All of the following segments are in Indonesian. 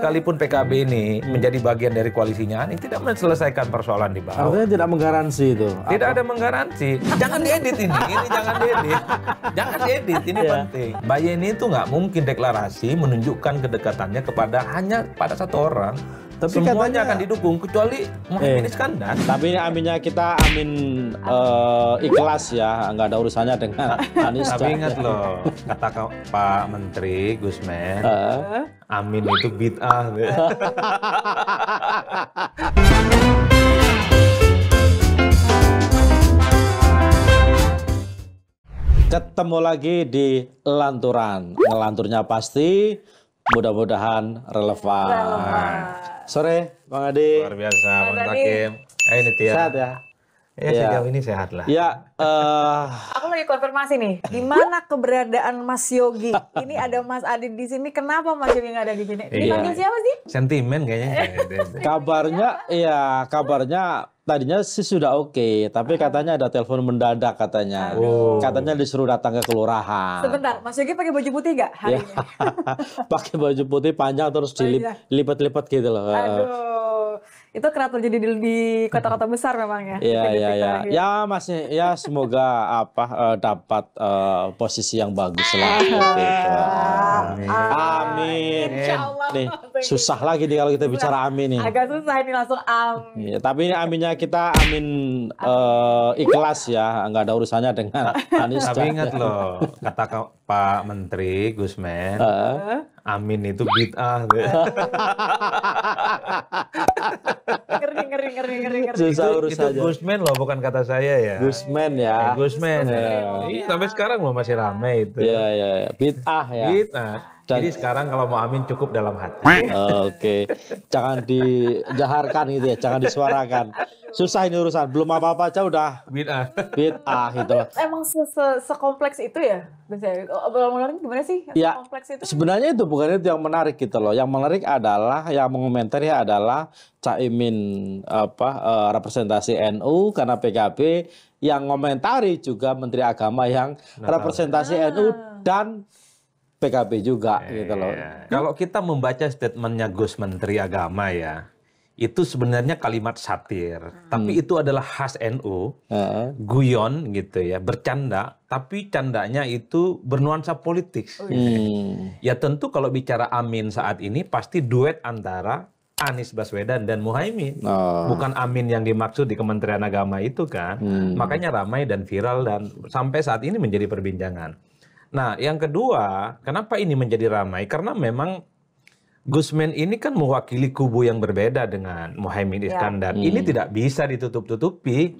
Sekalipun PKB ini menjadi bagian dari koalisinya ini tidak menyelesaikan persoalan di bawah. Artinya tidak menggaransi itu. Tidak apa? ada menggaransi. Jangan diedit ini, ini jangan diedit. Jangan diedit, ini yeah. penting. Mbak Yeni itu nggak mungkin deklarasi menunjukkan kedekatannya kepada hanya pada satu orang. Tapi semuanya katanya, akan didukung kecuali Muhammad eh, Iskandar. Tapi aminnya kita amin uh, ikhlas ya, nggak ada urusannya dengan Anies. Tapi ingat loh, kata Pak Menteri Gusmen, uh. Eh. amin itu bid'ah. Ketemu lagi di Lanturan. Ngelanturnya pasti, mudah-mudahan relevan. relevan sore Bang Adi. Luar biasa Bang Takim. Eh, ini Tia. Sehat ya. Ya, ya. sejauh ini sehat lah. Ya. Uh... Aku lagi konfirmasi nih, di mana keberadaan Mas Yogi? Ini ada Mas Adit di sini. Kenapa Mas Yogi nggak ada di sini? Dipanggil iya. siapa sih? Sentimen kayaknya. Eh. kabarnya, iya, kabarnya tadinya sih sudah oke, okay, tapi ah. katanya ada telepon mendadak katanya. Oh. Katanya disuruh datang ke kelurahan. Sebentar, Mas Yogi pakai baju putih nggak hari iya. ini? pakai baju putih panjang terus dilipat lipat-lipat gitu loh. Aduh itu kerap terjadi di, kota-kota besar memang ya. Iya iya gitu, iya. Ya masih ya semoga apa uh, dapat uh, posisi yang bagus lah. Ah. Gitu. Amin. Amin. Amin. Amin. Amin. Amin susah lagi nih kalau kita susah. bicara amin nih. Agak susah ini langsung amin. Ya, tapi ini aminnya kita amin, amin. Uh, eh, ikhlas ya, nggak ada urusannya dengan Anies. Tapi ingat loh, kata Pak Menteri Gusmen, uh. Eh? amin itu bid'ah. ngeri, ngeri, ngeri, ngeri, ngeri. Susah urusannya. Itu Gusmen loh, bukan kata saya ya. Gusmen ya. Eh, Gusmen. Ya. Sampai sekarang loh masih rame itu. ya iya, ya. bid'ah ya. Bid'ah. Dan, Jadi sekarang kalau mau amin cukup dalam hati. Oke, okay. jangan dijaharkan gitu ya, jangan disuarakan. Susah ini urusan, belum apa-apa aja udah bid'ah. Bid'ah gitu Emang se -se sekompleks itu ya? Biasanya oh, gimana sih? Ya, kompleks itu? Sebenarnya itu bukan itu yang menarik gitu loh. Yang menarik adalah yang mengomentari adalah Caimin apa e, representasi NU karena PKB yang komentari juga Menteri Agama yang nah, representasi nah. NU dan PKB juga e, gitu loh. Iya. Kalau kita membaca statementnya Gus Menteri Agama ya, itu sebenarnya kalimat satir, hmm. tapi itu adalah khas NU, uh guyon gitu ya, bercanda, tapi candanya itu bernuansa politik. Oh, iya. Hmm. Ya tentu kalau bicara Amin saat ini pasti duet antara Anies Baswedan dan Muhaimin, oh. bukan Amin yang dimaksud di Kementerian Agama itu kan, hmm. makanya ramai dan viral dan sampai saat ini menjadi perbincangan. Nah, yang kedua, kenapa ini menjadi ramai? Karena memang Gusman ini kan mewakili kubu yang berbeda dengan Mohaimin ya. Iskandar. Ya. Hmm. Ini tidak bisa ditutup-tutupi.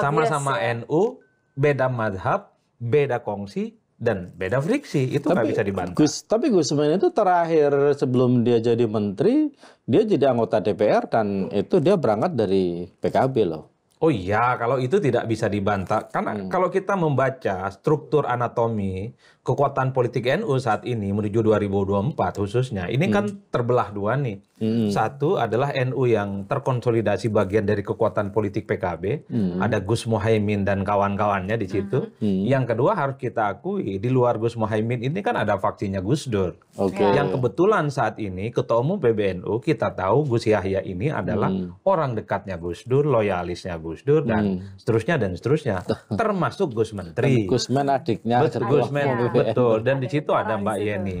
Sama-sama ya. NU, beda madhab, beda kongsi, dan beda friksi itu nggak bisa dibantah. Gus, tapi Gusman itu terakhir sebelum dia jadi menteri, dia jadi anggota DPR dan hmm. itu dia berangkat dari PKB loh. Oh iya, kalau itu tidak bisa dibantah. Karena hmm. kalau kita membaca struktur anatomi kekuatan politik NU saat ini menuju 2024 khususnya ini kan hmm. terbelah dua nih. Hmm. Satu adalah NU yang terkonsolidasi bagian dari kekuatan politik PKB, hmm. ada Gus Muhaimin dan kawan-kawannya di situ. Hmm. hmm. Yang kedua harus kita akui di luar Gus Muhaimin ini kan ada faksinya Gus Dur. Okay. Yang kebetulan saat ini ketua umum PBNU kita tahu Gus Yahya ini adalah hmm. orang dekatnya Gus Dur, loyalisnya Gus Dur dan hmm. seterusnya dan seterusnya termasuk Gus Menteri. Gusmen adiknya Gus Gusmen Iya. Betul. Dan di situ ada Mbak Yeni.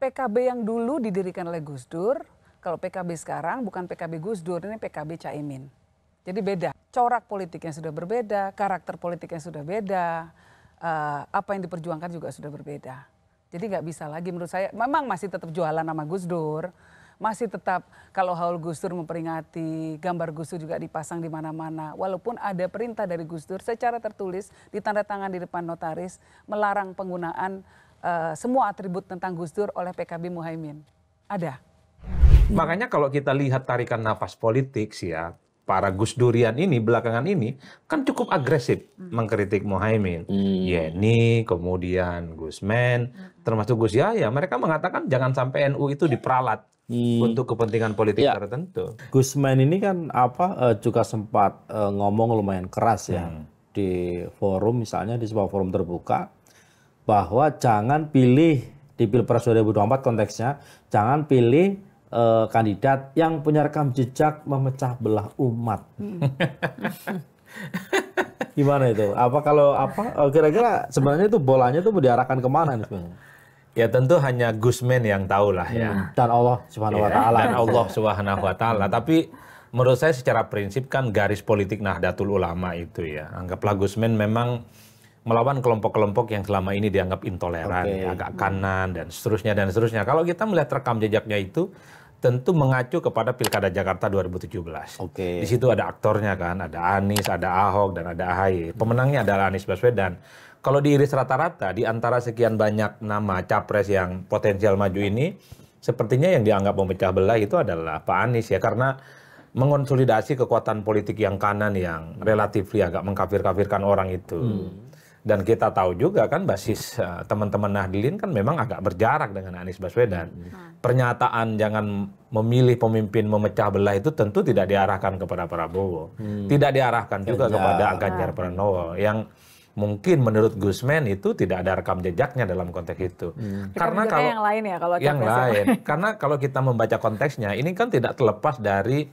PKB yang dulu didirikan oleh Gus Dur, kalau PKB sekarang bukan PKB Gus Dur, ini PKB Caimin. Jadi beda. Corak politiknya sudah berbeda, karakter politiknya sudah beda, eh, apa yang diperjuangkan juga sudah berbeda. Jadi nggak bisa lagi menurut saya. Memang masih tetap jualan sama Gus Dur, masih tetap kalau haul Gus Dur memperingati, gambar Gus Dur juga dipasang di mana-mana. Walaupun ada perintah dari Gus Dur secara tertulis di tanda tangan di depan notaris melarang penggunaan uh, semua atribut tentang Gus Dur oleh PKB Muhaimin. Ada. Makanya kalau kita lihat tarikan nafas politik sih ya, para Gus Durian ini belakangan ini kan cukup agresif hmm. mengkritik Mohaimin, hmm. Yeni, kemudian Gusmen, hmm. termasuk Gus Yahya. Mereka mengatakan jangan sampai NU itu iya. diperalat hmm. untuk kepentingan politik ya. tertentu. Gusman ini kan apa eh, juga sempat eh, ngomong lumayan keras ya hmm. di forum misalnya di sebuah forum terbuka bahwa jangan pilih di Pilpres 2024 konteksnya jangan pilih uh, kandidat yang punya rekam jejak memecah belah umat. Hmm. Gimana itu? Apa kalau apa kira-kira sebenarnya itu bolanya itu diarahkan kemana nih sebenarnya? Ya tentu hanya Gusman yang tahu lah ya. ya. Dan Allah Subhanahu Wa ya, Taala. Dan Allah Subhanahu Wa Taala. Tapi menurut saya secara prinsip kan garis politik Nahdlatul Ulama itu ya. Anggaplah Gusman memang melawan kelompok-kelompok yang selama ini dianggap intoleran, okay. agak kanan dan seterusnya dan seterusnya. Kalau kita melihat rekam jejaknya itu tentu mengacu kepada Pilkada Jakarta 2017. Okay. Di situ ada aktornya kan, ada Anies, ada Ahok dan ada Ahy. Pemenangnya adalah Anies Baswedan. Kalau diiris rata-rata di antara sekian banyak nama capres yang potensial maju ini, sepertinya yang dianggap memecah belah itu adalah Pak Anies ya karena mengonsolidasi kekuatan politik yang kanan yang relatif agak mengkafir-kafirkan orang itu. Hmm. Dan kita tahu juga kan basis teman eh, teman-teman Nahdlin kan memang agak berjarak dengan Anies Baswedan. Hmm. Pernyataan jangan memilih pemimpin memecah belah itu tentu tidak diarahkan kepada Prabowo, hmm. tidak diarahkan juga Ganjar. kepada Ganjar Pranowo yang mungkin menurut Gusman itu tidak ada rekam jejaknya dalam konteks itu. Hmm. Kan karena kalau yang lain ya kalau yang lain, karena kalau kita membaca konteksnya ini kan tidak terlepas dari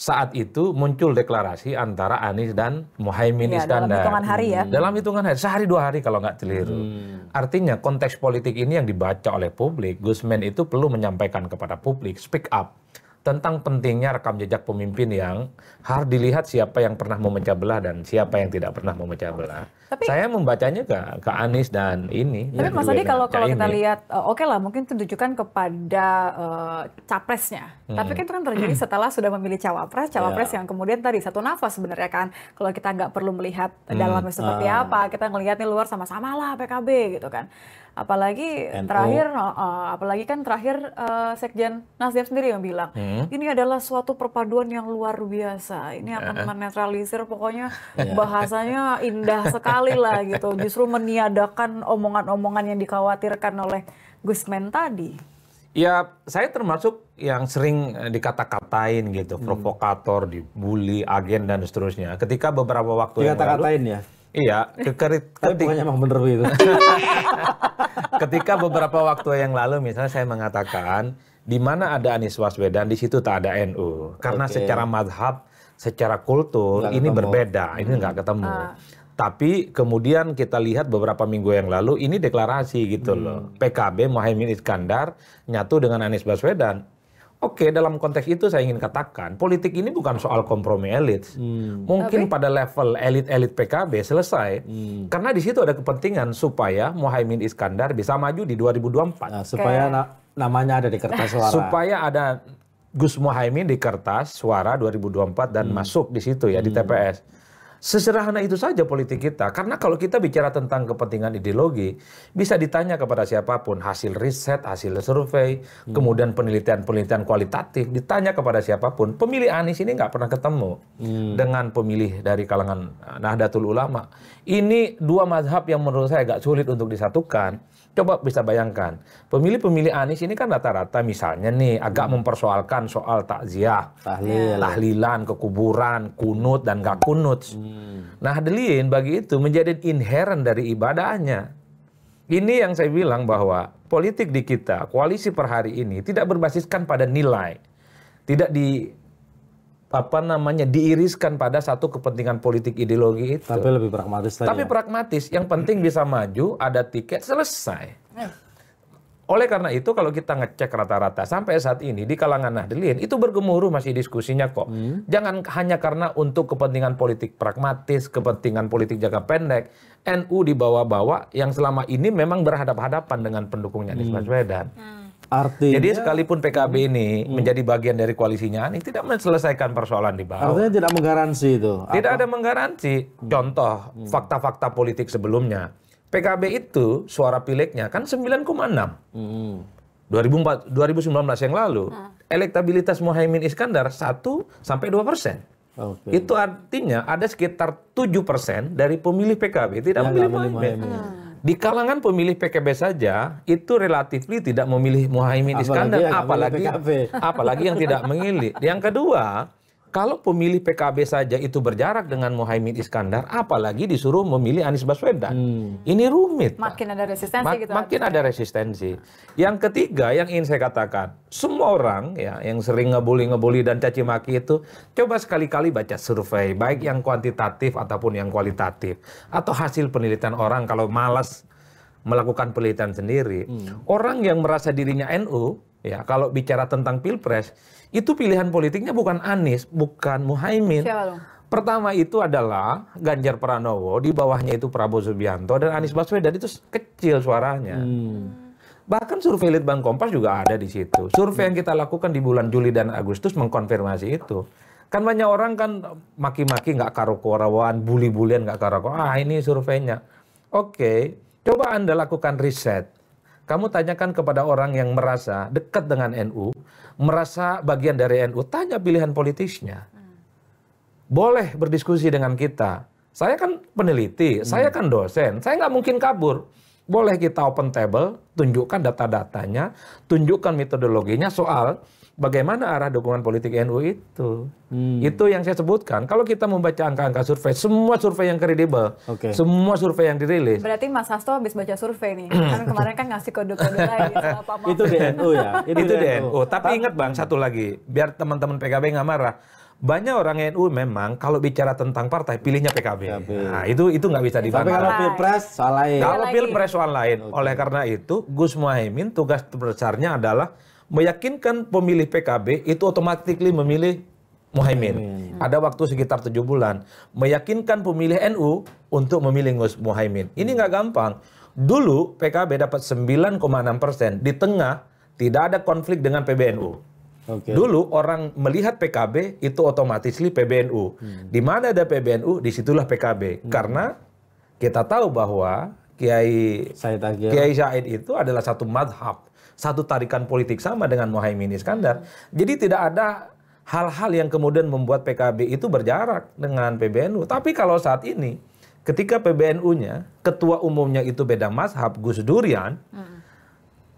saat itu muncul deklarasi antara Anies dan Mohaimin ya, Iskandar. Dalam hitungan hari ya. Hmm. Dalam hitungan hari, sehari dua hari kalau nggak keliru. Hmm. Artinya konteks politik ini yang dibaca oleh publik, Gusman itu perlu menyampaikan kepada publik, speak up tentang pentingnya rekam jejak pemimpin yang harus dilihat siapa yang pernah memecah belah dan siapa yang tidak pernah memecah belah. Tapi, saya membacanya ke ke Anies dan ini. Tapi ya, Mas Adi kalau kalau kita lihat, eh, oke okay lah mungkin ditujukan kepada uh, capresnya. Hmm. Tapi kan itu kan terjadi setelah sudah memilih cawapres, ya. cawapres yeah. yang kemudian tadi satu nafas sebenarnya kan. Kalau kita nggak perlu melihat hmm. dalamnya seperti uh. apa, kita ngelihat luar sama-sama lah PKB gitu kan apalagi NO. terakhir uh, apalagi kan terakhir uh, sekjen Nasdem sendiri yang bilang hmm? ini adalah suatu perpaduan yang luar biasa ini akan menetralisir pokoknya ya. bahasanya indah sekali sekali lah gitu. Justru meniadakan omongan-omongan yang dikhawatirkan oleh Gusman tadi. Ya, saya termasuk yang sering eh, dikata-katain gitu, hmm. provokator, dibully, agen dan seterusnya. Ketika beberapa waktu yang lalu katain ya. Iya, kekerit ketika emang bener gitu. ketika beberapa waktu yang lalu misalnya saya mengatakan di mana ada Anies Waswedan di situ tak ada NU karena okay. secara madhab secara kultur gak ini ketemu. berbeda, ini nggak ketemu. Ah. Tapi kemudian kita lihat beberapa minggu yang lalu ini deklarasi gitu hmm. loh. PKB Mohaimin Iskandar nyatu dengan Anies Baswedan. Oke, dalam konteks itu saya ingin katakan, politik ini bukan soal kompromi elit. Hmm. Mungkin okay. pada level elit-elit PKB selesai. Hmm. Karena di situ ada kepentingan supaya Mohaimin Iskandar bisa maju di 2024. Nah, supaya okay. na namanya ada di kertas suara. supaya ada Gus Mohaimin di kertas suara 2024 dan hmm. masuk di situ ya hmm. di TPS Sesederhana itu saja politik kita. Karena kalau kita bicara tentang kepentingan ideologi, bisa ditanya kepada siapapun hasil riset, hasil survei, hmm. kemudian penelitian-penelitian kualitatif, ditanya kepada siapapun. Pemilih Anies ini nggak pernah ketemu hmm. dengan pemilih dari kalangan Nahdlatul Ulama. Ini dua mazhab yang menurut saya agak sulit untuk disatukan. Coba bisa bayangkan, pemilih-pemilih Anies ini kan rata-rata misalnya nih agak hmm. mempersoalkan soal takziah, Tahlil. tahlilan, kekuburan, kunut dan gak kunut. Hmm. Nah, Nahdliyin bagi itu menjadi inherent dari ibadahnya. Ini yang saya bilang bahwa politik di kita, koalisi per hari ini tidak berbasiskan pada nilai. Tidak di apa namanya diiriskan pada satu kepentingan politik ideologi itu. Tapi lebih pragmatis tadi. Tapi ya? pragmatis, yang penting bisa maju, ada tiket, selesai. Nah, oleh karena itu kalau kita ngecek rata-rata sampai saat ini di kalangan Nahdliyin itu bergemuruh masih diskusinya kok. Hmm. Jangan hanya karena untuk kepentingan politik pragmatis, kepentingan politik jangka pendek, NU dibawa-bawa yang selama ini memang berhadapan hadapan dengan pendukungnya Anies hmm. Baswedan. Hmm. Artinya, Jadi sekalipun PKB hmm. ini hmm. menjadi bagian dari koalisinya Anies tidak menyelesaikan persoalan di bawah. Artinya tidak menggaransi itu. Tidak apa? ada menggaransi. Hmm. Contoh hmm. fakta-fakta hmm. politik sebelumnya PKB itu suara pileknya kan 9,6. Hmm. 2004, 2019 yang lalu, nah. elektabilitas Mohaimin Iskandar 1 sampai 2 persen. Okay. Itu artinya ada sekitar 7 persen dari pemilih PKB tidak ya, memilih Mohaimin. Hmm. Ah. Di kalangan pemilih PKB saja itu relatif tidak memilih Mohaimin Iskandar, Apalagi, apalagi apalagi yang tidak memilih. Yang kedua, kalau pemilih PKB saja itu berjarak dengan Mohaimin Iskandar, apalagi disuruh memilih Anies Baswedan. Hmm. Ini rumit. Makin ada resistensi Ma gitu. Makin ada resistensi. Yang ketiga yang ingin saya katakan, semua orang ya yang sering ngebully-ngebully dan caci maki itu, coba sekali-kali baca survei, baik yang kuantitatif ataupun yang kualitatif atau hasil penelitian orang kalau malas melakukan penelitian sendiri. Hmm. Orang yang merasa dirinya NU, ya kalau bicara tentang Pilpres, itu pilihan politiknya bukan Anies, bukan Muhaimin. Pertama itu adalah Ganjar Pranowo, di bawahnya itu Prabowo Subianto dan Anies Baswedan itu kecil suaranya. Hmm. Bahkan survei Litbang Kompas juga ada di situ. Survei yang kita lakukan di bulan Juli dan Agustus mengkonfirmasi itu. Kan banyak orang kan maki-maki nggak karo-korawan, bully-bulian nggak karo-korawan. Ah ini surveinya. Oke, coba Anda lakukan riset. Kamu tanyakan kepada orang yang merasa dekat dengan NU, merasa bagian dari NU, tanya pilihan politisnya. Hmm. Boleh berdiskusi dengan kita. Saya kan peneliti, hmm. saya kan dosen, saya nggak mungkin kabur. Boleh kita open table, tunjukkan data-datanya, tunjukkan metodologinya soal bagaimana arah dukungan politik NU itu. Hmm. Itu yang saya sebutkan. Kalau kita membaca angka-angka survei, semua survei yang kredibel, okay. semua survei yang dirilis. Berarti Mas Hasto habis baca survei nih. kan kemarin kan ngasih kode-kode lagi. itu DNU ya? Itu, itu DNU. Tapi ingat Bang, satu lagi. Biar teman-teman PKB nggak marah. Banyak orang NU memang kalau bicara tentang partai pilihnya PKB. Ya, Nah, itu itu nggak bisa dibantah. Tapi kalau pilpres soal lain. Kalau pilpres soal lain. Oke. Oleh karena itu Gus Muhaimin tugas terbesarnya adalah meyakinkan pemilih PKB itu otomatis memilih Muhaimin. Ada waktu sekitar tujuh bulan meyakinkan pemilih NU untuk memilih Gus Muhaimin. Ini nggak gampang. Dulu PKB dapat 9,6 persen di tengah tidak ada konflik dengan PBNU. Okay. Dulu orang melihat PKB itu otomatis PBNU. Hmm. Di mana ada PBNU, disitulah PKB. Hmm. Karena kita tahu bahwa Kiai Said Kiai Said itu adalah satu madhab satu tarikan politik sama dengan Mohaimin Iskandar. Jadi tidak ada hal-hal yang kemudian membuat PKB itu berjarak dengan PBNU. Tapi kalau saat ini ketika PBNU-nya ketua umumnya itu beda mazhab Gus Durian, hmm.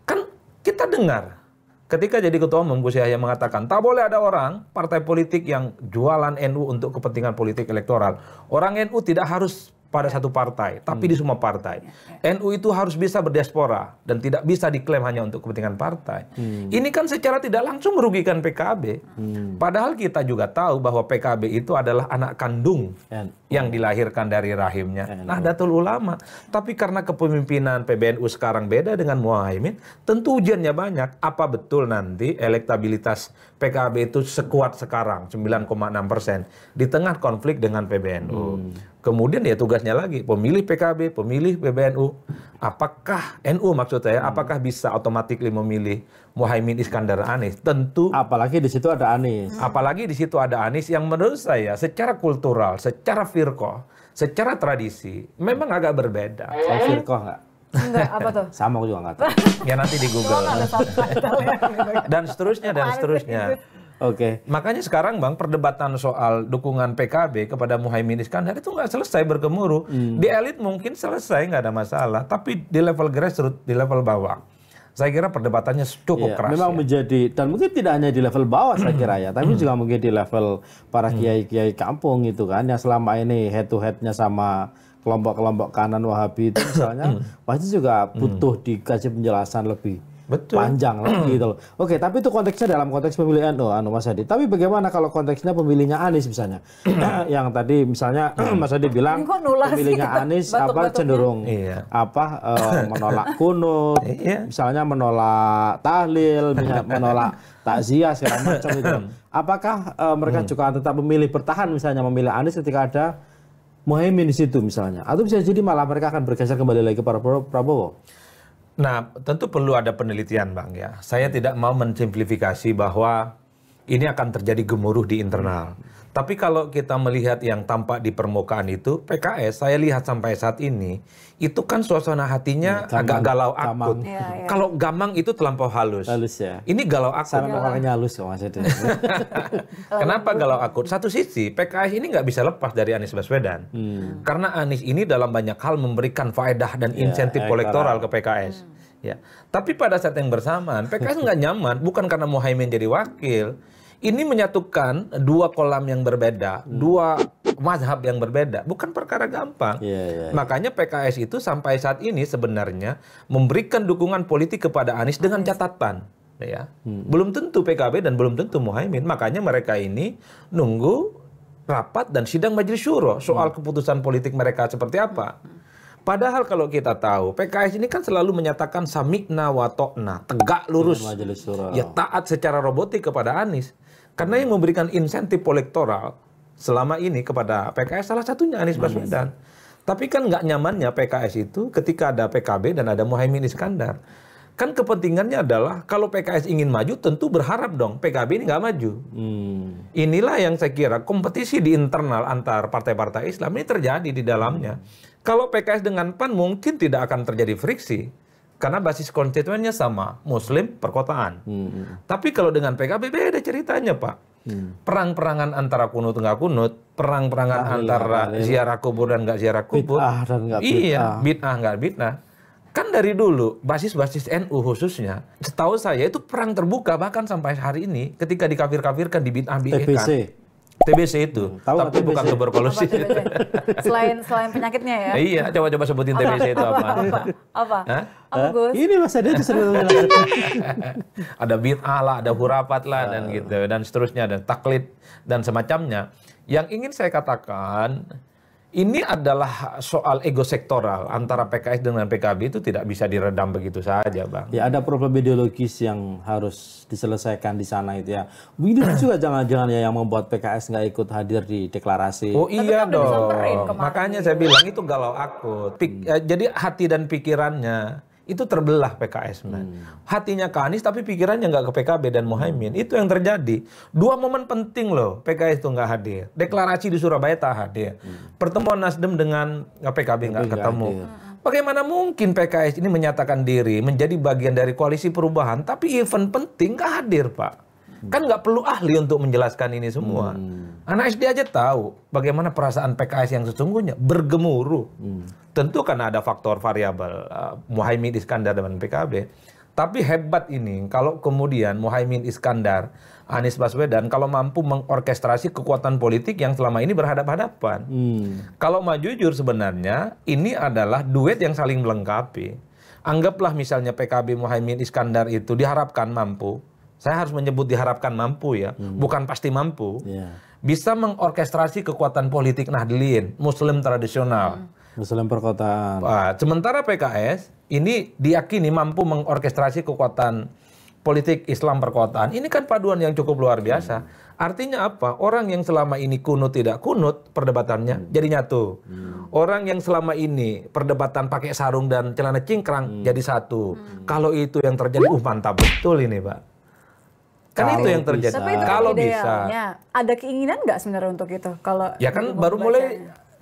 kan kita dengar ketika jadi ketua umum Gus Yahya mengatakan tak boleh ada orang partai politik yang jualan NU untuk kepentingan politik elektoral. Orang NU tidak harus pada satu partai, tapi hmm. di semua partai. Ya, ya. NU itu harus bisa berdiaspora dan tidak bisa diklaim hanya untuk kepentingan partai. Hmm. Ini kan secara tidak langsung merugikan PKB. Hmm. Padahal kita juga tahu bahwa PKB itu adalah anak kandung yang dilahirkan dari rahimnya iya, iya. Nah, datul Ulama. Tapi karena kepemimpinan PBNU sekarang beda dengan Muhaimin, tentu ujiannya banyak. Apa betul nanti elektabilitas PKB itu sekuat sekarang 9,6 persen di tengah konflik dengan PBNU. Hmm. Kemudian ya tugasnya lagi pemilih PKB, pemilih PBNU, apakah NU maksud saya, hmm. apakah bisa otomatis memilih Muhaimin Iskandar Anies tentu apalagi di situ ada Anies hmm. apalagi di situ ada Anies yang menurut saya secara kultural secara firko secara tradisi memang agak berbeda eh? saya firko nggak Enggak, apa tuh? Sama aku juga nggak tahu. ya nanti di Google. dan seterusnya dan seterusnya. Oke. Okay. Makanya sekarang Bang perdebatan soal dukungan PKB kepada Muhaimin Iskandar itu enggak selesai bergemuruh. Hmm. Di elit mungkin selesai enggak ada masalah, tapi di level grassroots, di level bawah saya kira perdebatannya cukup ya, keras. Memang ya. menjadi dan mungkin tidak hanya di level bawah saya kira ya, tapi hmm. juga mungkin di level para hmm. kiai-kiai kampung itu kan yang selama ini head to headnya sama kelompok-kelompok kanan Wahabi itu misalnya hmm. pasti juga butuh dikasih penjelasan lebih Betul. panjang lagi hmm. gitu loh. Oke, tapi itu konteksnya dalam konteks pemilihan loh, anu Mas Hadi. Tapi bagaimana kalau konteksnya pemilihnya Anies misalnya, yang tadi misalnya hmm. Mas Hadi bilang pemilihnya Anies batuk, apa cenderung iya. apa uh, menolak kunut, iya. misalnya menolak tahlil, menolak takziah segala macam itu. Hmm. Apakah uh, mereka hmm. juga tetap memilih bertahan misalnya memilih Anies ketika ada Mohaimin di situ misalnya, atau bisa jadi malah mereka akan bergeser kembali lagi ke Prabowo? Nah, tentu perlu ada penelitian, Bang ya. Saya tidak mau mensimplifikasi bahwa ini akan terjadi gemuruh di internal. Tapi kalau kita melihat yang tampak di permukaan itu, PKS saya lihat sampai saat ini, itu kan suasana hatinya ya, agak galau akut. Ya, Kalau gamang itu terlampau halus. Halus ya. Ini galau akut. Sama orangnya halus kok maksudnya. Kenapa galau akut? Satu sisi PKS ini nggak bisa lepas dari Anies Baswedan. Hmm. Karena Anies ini dalam banyak hal memberikan faedah dan iya, insentif ya, elektoral ke PKS. Hmm. Ya. Tapi pada saat yang bersamaan PKS nggak nyaman bukan karena Mohaimin jadi wakil, ini menyatukan dua kolam yang berbeda, hmm. dua mazhab yang berbeda, bukan perkara gampang. Yeah, yeah, yeah. Makanya PKS itu sampai saat ini sebenarnya memberikan dukungan politik kepada Anies dengan catatan ya. Hmm. Belum tentu PKB dan belum tentu Muhaimin. Makanya mereka ini nunggu rapat dan sidang majelis syuro soal hmm. keputusan politik mereka seperti apa. Hmm. Padahal kalau kita tahu PKS ini kan selalu menyatakan samikna watokna, tegak lurus. Ya taat secara robotik kepada Anies. Karena yang memberikan insentif elektoral selama ini kepada PKS salah satunya Anies Baswedan. Tapi kan nggak nyamannya PKS itu ketika ada PKB dan ada Mohaimin Iskandar. Kan kepentingannya adalah kalau PKS ingin maju tentu berharap dong PKB ini nggak maju. Hmm. Inilah yang saya kira kompetisi di internal antar partai-partai Islam ini terjadi di dalamnya. Hmm. Kalau PKS dengan PAN mungkin tidak akan terjadi friksi. Karena basis konstituennya sama, Muslim, perkotaan. Hmm. hmm, hmm. Tapi kalau dengan PKB beda ceritanya, Pak. Hmm. Perang-perangan antara kunut nggak kunut, perang-perangan nah, antara nah, ziarah kubur dan nggak ziarah kubur. Bid'ah dan nggak iya, bid'ah. Iya, bid'ah nggak bid'ah. Kan dari dulu basis-basis NU khususnya, setahu saya itu perang terbuka bahkan sampai hari ini ketika dikafir-kafirkan di bid'ah bid'ah. E TBC itu, hmm, Tau tapi TBC. bukan tuberkulosis. selain selain penyakitnya ya. Iya, coba-coba sebutin apa? TBC itu apa. Apa? Apa? Apa Ini Mas Adi itu sering Ada bid'ah lah, ada hurafat lah dan nah. gitu dan seterusnya dan taklid dan semacamnya. Yang ingin saya katakan ini adalah soal ego sektoral antara PKS dengan PKB itu tidak bisa diredam begitu saja, Bang. Ya, ada problem ideologis yang harus diselesaikan di sana itu ya. Begitu juga jangan-jangan ya yang membuat PKS nggak ikut hadir di deklarasi. Oh Tapi iya dong. Makanya saya bilang itu galau aku. Pik, hmm. jadi hati dan pikirannya itu terbelah PKS man. Hmm. Hatinya ke Anies tapi pikirannya nggak ke PKB dan Mohaimin. Itu yang terjadi. Dua momen penting loh PKS itu nggak hadir. Deklarasi di Surabaya tak hadir. Hmm. Pertemuan Nasdem dengan eh, PKB nggak ketemu. Hadir. Bagaimana mungkin PKS ini menyatakan diri menjadi bagian dari koalisi perubahan tapi event penting nggak hadir pak. Kan nggak perlu ahli untuk menjelaskan ini semua. Hmm. Anak SD aja tahu bagaimana perasaan PKS yang sesungguhnya bergemuruh. Hmm. Tentu kan ada faktor variabel uh, Muhaimin Iskandar dengan PKB. Tapi hebat ini kalau kemudian Muhaimin Iskandar, Anies Baswedan kalau mampu mengorkestrasi kekuatan politik yang selama ini berhadapan hadapan Hmm. Kalau mau jujur sebenarnya ini adalah duet yang saling melengkapi. Anggaplah misalnya PKB Muhaimin Iskandar itu diharapkan mampu saya harus menyebut diharapkan mampu ya, hmm. bukan pasti mampu, yeah. bisa mengorkestrasi kekuatan politik Nahdliyin, Muslim tradisional. Hmm. Muslim perkotaan. Nah, sementara PKS ini diyakini mampu mengorkestrasi kekuatan politik Islam perkotaan. Ini kan paduan yang cukup luar biasa. Hmm. Artinya apa? Orang yang selama ini kunut tidak kunut perdebatannya hmm. jadi nyatu. Hmm. Orang yang selama ini perdebatan pakai sarung dan celana cingkrang hmm. jadi satu. Hmm. Kalau itu yang terjadi, uh mantap betul ini, Pak. Kan itu yang terjadi. Tapi itu kan kalau idealnya, bisa. Ada keinginan nggak sebenarnya untuk itu? Kalau ya kan baru mulai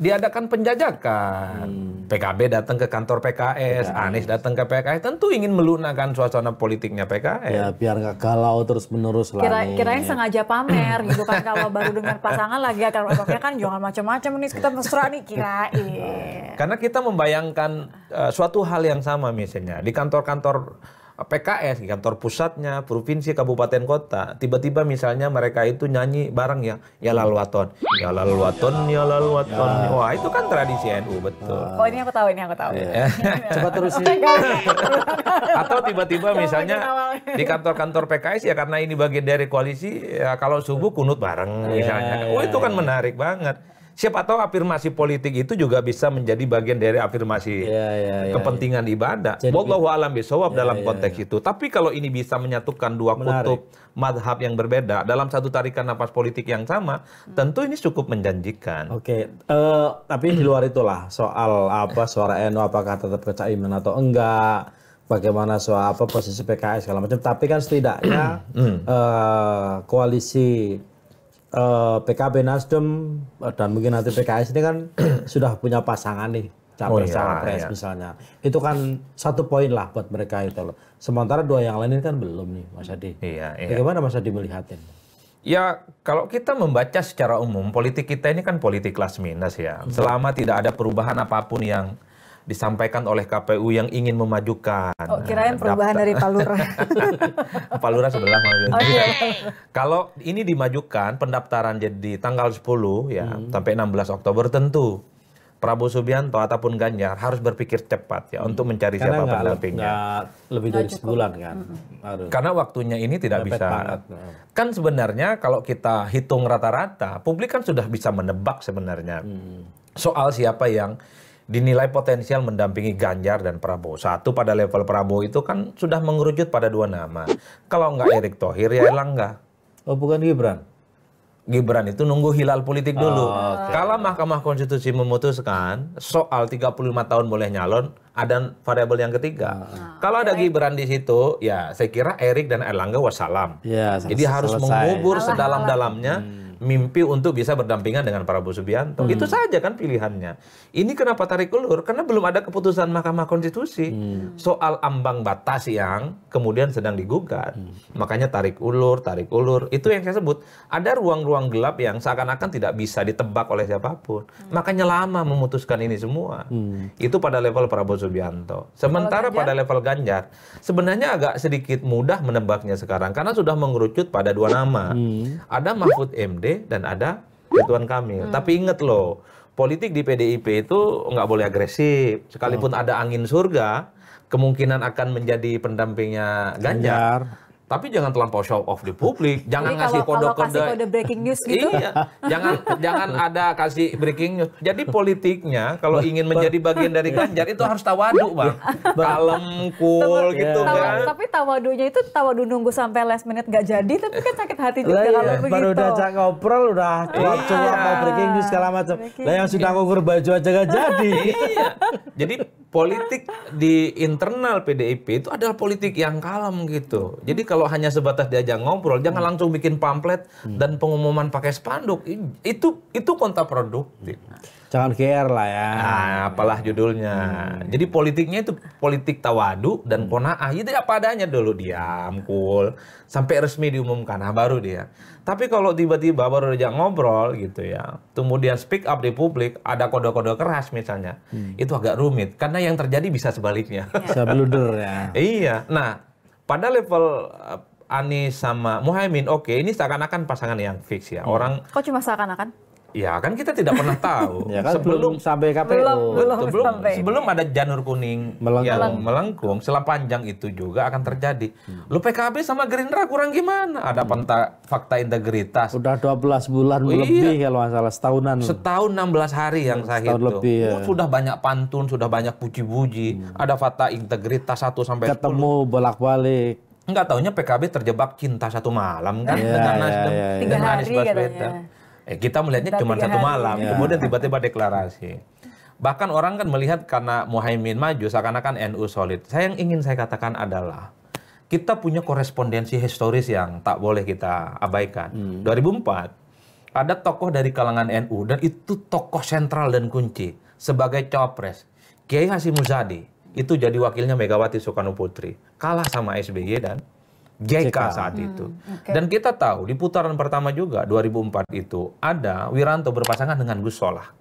diadakan penjajakan. Hmm. PKB datang ke kantor PKS, PKS. Anies datang ke PKS, tentu ingin melunakkan suasana politiknya PKS. Ya biar nggak galau terus menerus lah. Kira, kirain sengaja pamer gitu kan kalau baru dengar pasangan lagi akan besoknya kan jangan macam-macam nih kita mesra nih kirain. Karena kita membayangkan uh, suatu hal yang sama misalnya di kantor-kantor PKS kantor pusatnya, provinsi, kabupaten, kota. Tiba-tiba misalnya mereka itu nyanyi bareng ya, ya lalu waton, ya lalu waton, ya lalu waton. Ya. Wah itu kan tradisi NU betul. Ah. Oh ini aku tahu, ini aku tahu. Iya. Ya. Coba terusin. Atau tiba-tiba misalnya di kantor-kantor PKS ya karena ini bagian dari koalisi, ya kalau subuh kunut bareng iya. misalnya. Wah oh, itu kan menarik banget. Siapa tahu afirmasi politik itu juga bisa menjadi bagian dari afirmasi ya, ya, ya, kepentingan ya. ibadah. Wallahu alam bisawab ya, dalam iya, konteks ya, ya. itu. Tapi kalau ini bisa menyatukan dua Menarik. kutub madhab yang berbeda dalam satu tarikan nafas politik yang sama, hmm. tentu ini cukup menjanjikan. Oke, okay. uh, eh, tapi di luar itulah soal apa suara NU apakah tetap ke Caimin atau enggak bagaimana soal apa posisi PKS segala macam. Tapi kan setidaknya uh, koalisi uh, eh, PKB Nasdem eh, dan mungkin nanti PKS ini kan sudah punya pasangan nih capres oh, iya, iya. misalnya itu kan satu poin lah buat mereka itu loh sementara dua yang lain ini kan belum nih Mas Adi iya, iya. bagaimana Mas Adi melihatnya Ya, kalau kita membaca secara umum, politik kita ini kan politik kelas minus ya. Selama tidak ada perubahan apapun yang disampaikan oleh KPU yang ingin memajukan. Oh, kirain nah, perubahan dari Palura. Palura sebelah maksudnya. Oh, iya. Kalau ini dimajukan pendaftaran jadi tanggal 10 ya hmm. sampai 16 Oktober tentu Prabowo Subianto ataupun Ganjar harus berpikir cepat ya hmm. untuk mencari Karena siapa pendampingnya. Lebih dari sebulan kan. Hmm. Karena waktunya ini tidak Lepet bisa. Banget. Hmm. Kan sebenarnya kalau kita hitung rata-rata, publik kan sudah bisa menebak sebenarnya hmm. soal siapa yang dinilai potensial mendampingi Ganjar dan Prabowo. Satu pada level Prabowo itu kan sudah mengerucut pada dua nama. Kalau nggak Erick Thohir ya Erlangga. Oh bukan Gibran? Gibran itu nunggu hilal politik dulu. Oh, okay. Kalau Mahkamah Konstitusi memutuskan soal 35 tahun boleh nyalon, ada variabel yang ketiga. Oh. Kalau ada Gibran di situ, ya saya kira Erik dan Erlangga wassalam. Ya, Jadi harus selesai. mengubur sedalam-dalamnya. Hmm mimpi untuk bisa berdampingan dengan Prabowo Subianto. Hmm. Itu saja kan pilihannya. Ini kenapa tarik ulur? Karena belum ada keputusan Mahkamah Konstitusi hmm. soal ambang batas yang kemudian sedang digugat. Hmm. Makanya tarik ulur, tarik ulur. Itu yang saya sebut ada ruang-ruang gelap yang seakan-akan tidak bisa ditebak oleh siapapun. Hmm. Makanya lama memutuskan ini semua. Hmm. Itu pada level Prabowo Subianto. Sementara pada level Ganjar sebenarnya agak sedikit mudah menebaknya sekarang karena sudah mengerucut pada dua nama. Hmm. Ada Mahfud MD dan ada Ridwan Kamil. Hmm. Tapi inget loh, politik di PDIP itu nggak boleh agresif. Sekalipun hmm. ada angin surga, kemungkinan akan menjadi pendampingnya Ganjar. Ganjar tapi jangan terlampau show off di publik, jangan Jadi ngasih kode-kode. kode breaking news gitu. Iya, jangan jangan ada kasih breaking news. Jadi politiknya kalau ingin menjadi bagian dari Ganjar itu harus tawadu, Bang. Iya. Kalem, cool gitu yeah. kan. Tapi tawadunya itu tawadu nunggu sampai last minute nggak jadi, tapi kan sakit hati juga iya, kalau begitu. Baru udah cak ngobrol udah cuap-cuap iya. mau breaking news segala macam. Lah yang sudah ngukur baju aja nggak jadi. iya. Jadi politik di internal PDIP itu adalah politik yang kalem gitu. Jadi kalau kalau hanya sebatas diajak ngobrol, jangan hmm. langsung bikin pamflet hmm. dan pengumuman pakai spanduk. Itu itu produk, Jangan care lah ya. Nah, apalah judulnya. Hmm. Jadi politiknya itu politik tawadu dan kona'ah. Hmm. Itu apa adanya dulu diam, cool. Sampai resmi diumumkan, nah baru dia. Tapi kalau tiba-tiba baru diajak ngobrol gitu ya, kemudian speak up di publik, ada kode-kode keras misalnya, hmm. itu agak rumit. Karena yang terjadi bisa sebaliknya. Bisa blunder ya. iya. Nah, pada level uh, eh, Anies sama Muhaimin, oke, okay, ini seakan-akan pasangan yang fix ya. Iya. Orang. Kok cuma seakan-akan? Ya kan kita tidak pernah tahu. ya kan? Sebelum sampai KPU. Belum, belum, sebelum, sampai. sebelum ada janur kuning melengkung. yang melengkung, selapanjang itu juga akan terjadi. Hmm. Lu PKB sama Gerindra kurang gimana? Ada hmm. fakta, fakta integritas. Udah 12 bulan oh, lebih iya. kalau nggak salah, setahunan. Setahun 16 hari yang saya hitung. Lebih, ya. Oh, sudah banyak pantun, sudah banyak puji-puji. Hmm. Ada fakta integritas satu sampai Ketemu bolak-balik Enggak taunya PKB terjebak cinta satu malam kan yeah, dengan yeah, Nasdem, yeah, yeah. Tiga hari katanya. Eh, kita melihatnya cuma satu malam, ya. kemudian tiba-tiba deklarasi. Bahkan orang kan melihat karena Muhaimin maju seakan-akan NU solid. Saya yang ingin saya katakan adalah kita punya korespondensi historis yang tak boleh kita abaikan. Hmm. 2004 ada tokoh dari kalangan NU dan itu tokoh sentral dan kunci sebagai cawapres. Kiai Hasim Muzadi itu jadi wakilnya Megawati Soekarno Putri. Kalah sama SBY dan JK, JK saat hmm, itu. okay. Dan kita tahu di putaran pertama juga 2004 itu ada Wiranto berpasangan dengan Gus Solah.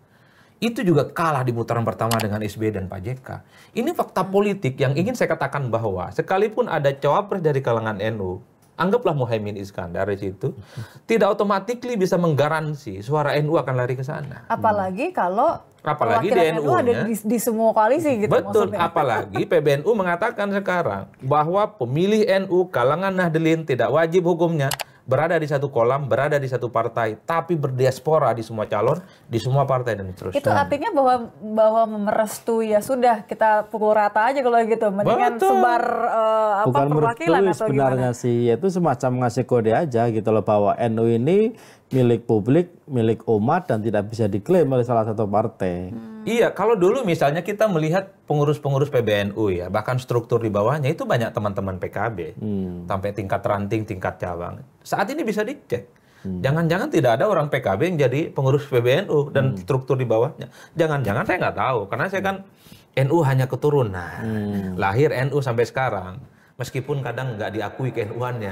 Itu juga kalah di putaran pertama dengan SBY dan Pak JK. Ini fakta hmm. politik yang ingin saya katakan bahwa sekalipun ada cawapres dari kalangan NU, anggaplah Muhaimin Iskandar di situ, hmm. tidak otomatis bisa menggaransi suara NU akan lari ke sana. Apalagi kalau apalagi DNU ada di, di semua koalisi gitu betul maksudnya. apalagi PBNU mengatakan sekarang bahwa pemilih NU kalangan Nahdlin tidak wajib hukumnya berada di satu kolam, berada di satu partai, tapi berdiaspora di semua calon, di semua partai dan seterusnya. Itu artinya bahwa bahwa merestui ya sudah kita pukul rata aja kalau gitu, mendingan Betul. sebar uh, apa Bukan perwakilan atau sebenarnya gimana? sih, ya itu semacam ngasih kode aja gitu loh bahwa NU ini milik publik, milik umat dan tidak bisa diklaim oleh salah satu partai. Hmm. Iya, kalau dulu misalnya kita melihat pengurus-pengurus PBNU ya, bahkan struktur di bawahnya itu banyak teman-teman PKB, hmm. sampai tingkat ranting, tingkat cabang. Saat ini bisa dicek. Hmm. Jangan-jangan hmm. tidak ada orang PKB yang jadi pengurus PBNU dan hmm. struktur di bawahnya. Jangan-jangan saya nggak tahu, karena saya kan hmm. NU hanya keturunan, hmm. lahir NU sampai sekarang meskipun kadang nggak diakui nu annya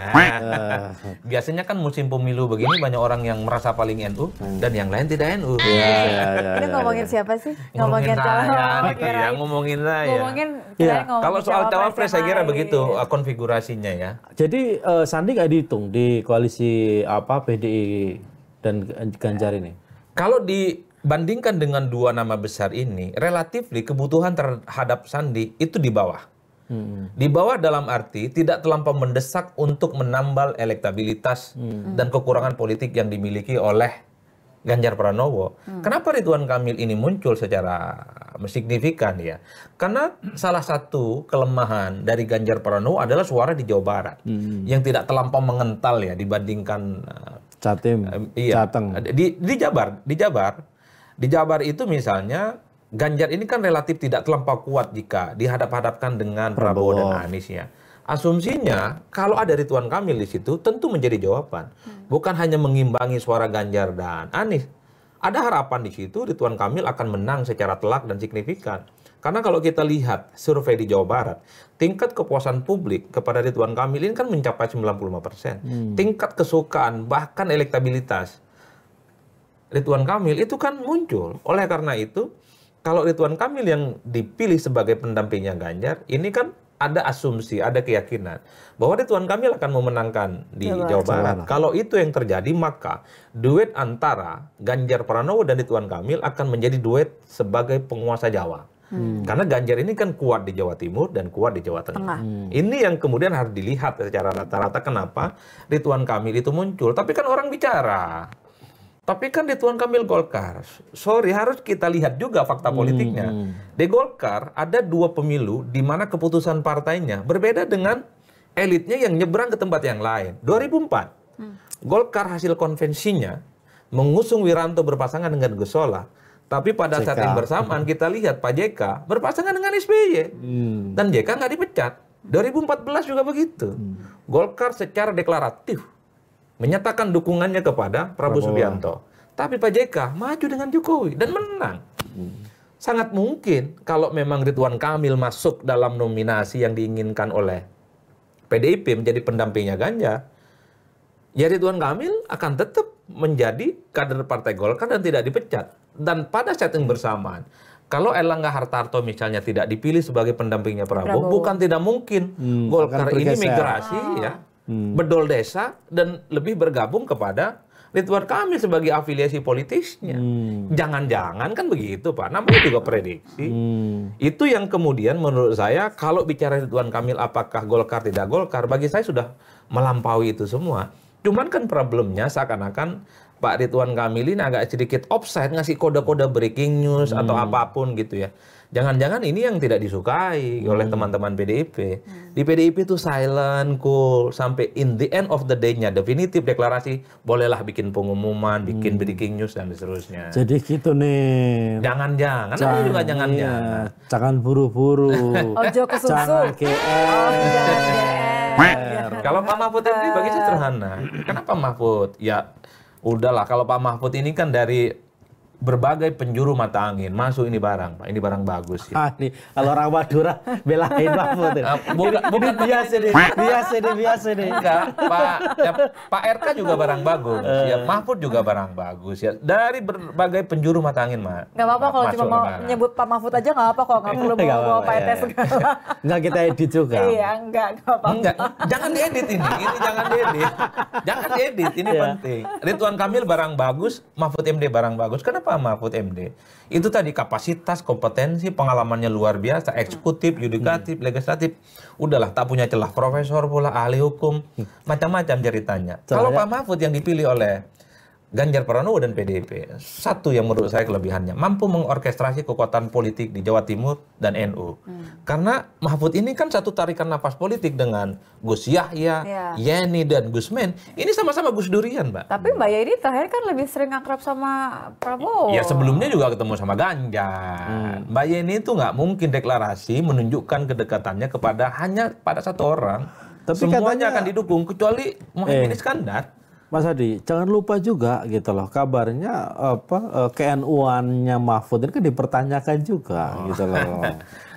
Biasanya kan musim pemilu begini banyak orang yang merasa paling NU hmm. dan yang lain tidak NU. Iya. ya, ya, ya, Ini ngomongin siapa sih? Ngomongin, ngomongin Yang gitu ya, ngomongin saya. Ngomongin, ya. ngomongin Kalau soal cawapres saya kira begitu eh, konfigurasinya ya. Jadi uh, Sandi nggak dihitung di koalisi apa PDI dan Ganjar ini. Kalau di bandingkan dengan dua nama besar ini, relatif kebutuhan terhadap Sandi itu di bawah Hmm. Di bawah dalam arti tidak terlampau mendesak untuk menambal elektabilitas hmm. dan kekurangan politik yang dimiliki oleh Ganjar Pranowo. Hmm. Kenapa Ridwan Kamil ini muncul secara signifikan ya? Karena salah satu kelemahan dari Ganjar Pranowo adalah suara di Jawa Barat hmm. yang tidak terlampau mengental ya dibandingkan uh, iya, Di, di Jabar, di Jabar, di Jabar itu misalnya Ganjar ini kan relatif tidak terlampau kuat jika dihadap-hadapkan dengan Prabowo, Prabowo dan Anies ya. Asumsinya kalau ada Ridwan Kamil di situ tentu menjadi jawaban. Hmm. Bukan hanya mengimbangi suara Ganjar dan Anies. Ada harapan di situ Ridwan Kamil akan menang secara telak dan signifikan. Karena kalau kita lihat survei di Jawa Barat, tingkat kepuasan publik kepada Ridwan Kamil ini kan mencapai 95%. Hmm. Tingkat kesukaan bahkan elektabilitas Ridwan Kamil itu kan muncul. Oleh karena itu, kalau Ridwan Kamil yang dipilih sebagai pendampingnya Ganjar, ini kan ada asumsi, ada keyakinan bahwa Ridwan Kamil akan memenangkan di Jawa, Jawa Barat. Jawa. Kalau itu yang terjadi, maka duet antara Ganjar Pranowo dan Ridwan Kamil akan menjadi duet sebagai penguasa Jawa. Hmm. Karena Ganjar ini kan kuat di Jawa Timur dan kuat di Jawa Tengah. Tengah. Hmm. Ini yang kemudian harus dilihat secara rata-rata kenapa Ridwan Kamil itu muncul. Tapi kan orang bicara, tapi kan di Tuan Kamil Golkar, sorry harus kita lihat juga fakta politiknya. Hmm, hmm. Di Golkar ada dua pemilu di mana keputusan partainya berbeda dengan elitnya yang nyebrang ke tempat yang lain. 2004, hmm. Golkar hasil konvensinya mengusung Wiranto berpasangan dengan Gusola. Tapi pada saat yang bersamaan kita lihat Pak JK berpasangan dengan SBY. Hmm. Dan JK nggak dipecat. 2014 juga begitu. Hmm. Golkar secara deklaratif menyatakan dukungannya kepada Prabowo, Subianto. Tapi Pak JK maju dengan Jokowi dan menang. Sangat mungkin kalau memang Ridwan Kamil masuk dalam nominasi yang diinginkan oleh PDIP menjadi pendampingnya Ganjar, ya Ridwan Kamil akan tetap menjadi kader Partai Golkar dan tidak dipecat. Dan pada setting bersamaan, kalau Erlangga Hartarto misalnya tidak dipilih sebagai pendampingnya Prabowo, Prabowo. bukan tidak mungkin hmm, Golkar ini migrasi ah. ya Hmm. bedol desa dan lebih bergabung kepada Ridwan Kamil sebagai afiliasi politisnya. Hmm. Jangan-jangan hmm. kan begitu Pak. Namanya juga prediksi. Hmm. Itu yang kemudian menurut saya kalau bicara Ridwan Kamil apakah Golkar tidak Golkar, bagi saya sudah melampaui itu semua. Cuman kan problemnya seakan-akan Pak Ridwan Kamil ini agak sedikit offside ngasih kode-kode breaking news hmm. atau apapun gitu ya. Jangan-jangan ini yang tidak disukai hmm. oleh teman-teman PDIP. Hmm. Di PDIP itu silent, cool, sampai in the end of the day-nya definitif deklarasi, bolehlah bikin pengumuman, bikin hmm. breaking news dan seterusnya. Jadi gitu nih. Jangan-jangan, jangan, juga jangan-jangan. Iya. Jangan buru-buru. Ojo ke susu. Jangan ke oh, iya, Kalau Pak Mahfud ini bagi sederhana. Kenapa Mahfud? Ya udahlah kalau Pak Mahfud ini kan dari berbagai penjuru mata angin masuk ini barang pak ini barang bagus ya. ah, nih kalau orang Madura belain Mahfud nah, bukan, bukan biasa deh biasa deh biasa deh enggak pak ya, pak RK juga barang bagus eh. ya Mahfud juga barang bagus ya dari berbagai penjuru mata angin mak nggak apa-apa kalau cuma mau barang. nyebut Pak Mahfud aja nggak apa kok nggak perlu mau bawa Pak ya. RT segala nggak kita edit juga iya enggak nggak apa-apa jangan diedit ini ini jangan diedit jangan diedit ini iya. penting Ridwan Kamil barang bagus Mahfud MD barang bagus kenapa Pak Mahfud MD itu tadi kapasitas, kompetensi, pengalamannya luar biasa, hmm. eksekutif, hmm. yudikatif, legislatif, udahlah tak punya celah profesor pula ahli hukum hmm. macam-macam ceritanya. Kalau Pak Mahfud yang dipilih oleh Ganjar Pranowo dan PDIP. Satu yang menurut saya kelebihannya, mampu mengorkestrasi kekuatan politik di Jawa Timur dan NU. Hmm. Karena Mahfud ini kan satu tarikan nafas politik dengan Gus Yahya, yeah. Yeni, dan Gusmen. Ini sama-sama Gus Durian, Mbak. Tapi Mbak Yeni terakhir kan lebih sering akrab sama Prabowo. Ya sebelumnya juga ketemu sama Ganjar. Hmm. Mbak Yeni itu nggak mungkin deklarasi menunjukkan kedekatannya kepada hanya pada satu orang. Tapi Semuanya katanya, akan didukung, kecuali Mohaimin eh. Iskandar. Mas Adi, jangan lupa juga gitu loh kabarnya apa eh, KNU-annya Mahfud ini kan dipertanyakan juga oh. gitu loh.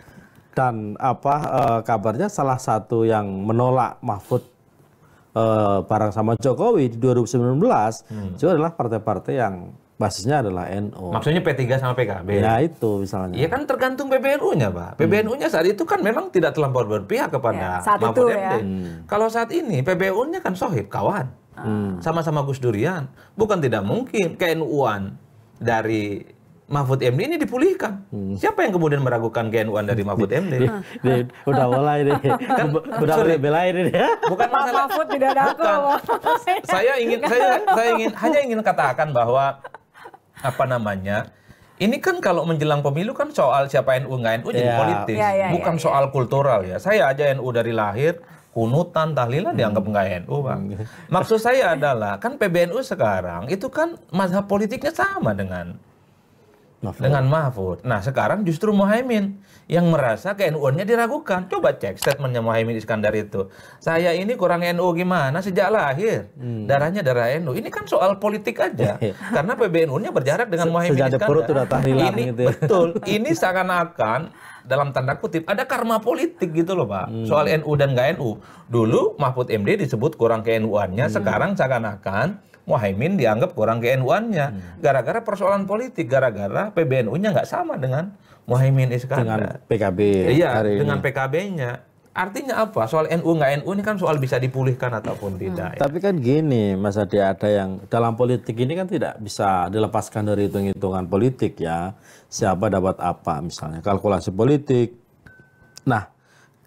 Dan apa eh, kabarnya salah satu yang menolak Mahfud eh, barang sama Jokowi di 2019 hmm. juga adalah partai-partai yang basisnya adalah NU. Maksudnya P3 sama PKB. Ya nah, itu misalnya. Iya kan tergantung PBNU-nya, Pak. Hmm. PBNU-nya saat itu kan memang tidak terlampau berpihak kepada ya, saat Mahfud itu, MD. Ya. Hmm. Kalau saat ini PBNU-nya kan sohib, kawan. Hmm. sama-sama Gus Durian, bukan tidak mungkin knu dari Mahfud MD ini dipulihkan. Hmm. Siapa yang kemudian meragukan knu dari Mahfud MD? udah mulai deh. Kan, udah mulai belain ini. Bukan masalah. Mahfud tidak ada aku. Saya ingin saya saya ingin hanya ingin katakan bahwa apa namanya? Ini kan kalau menjelang pemilu kan soal siapa NU nggak NU jadi iya. politis, iya, iya, bukan soal kultural ya. Saya aja NU dari lahir, kunutan tahlilan hmm. dianggap nggak NU bang. Hmm. Maksud saya adalah kan PBNU sekarang itu kan mazhab politiknya sama dengan Mahfud. dengan Mahfud. Nah sekarang justru Mohaimin yang merasa ke NU-nya diragukan. Coba cek statementnya Mohaimin Iskandar itu. Saya ini kurang NU gimana sejak lahir hmm. darahnya darah NU. Ini kan soal politik aja iya. karena PBNU-nya berjarak dengan Se Mohaimin Iskandar. Perut ini gitu ya. betul. Ini seakan-akan dalam tanda kutip ada karma politik gitu loh Pak. Hmm. Soal NU dan nggak NU. Dulu Mahfud MD disebut kurang ke NU-annya, hmm. sekarang seakan-akan Muhaimin dianggap kurang ke NU-annya hmm. gara-gara persoalan politik, gara-gara PBNU-nya nggak sama dengan Muhaimin Iskandar. Dengan PKB. Iya, dengan PKB-nya. Artinya apa? Soal NU nggak NU ini kan soal bisa dipulihkan ataupun hmm. tidak. Ya. Tapi kan gini, Mas Adi ada yang dalam politik ini kan tidak bisa dilepaskan dari hitung-hitungan politik ya. Siapa dapat apa misalnya, kalkulasi politik. Nah,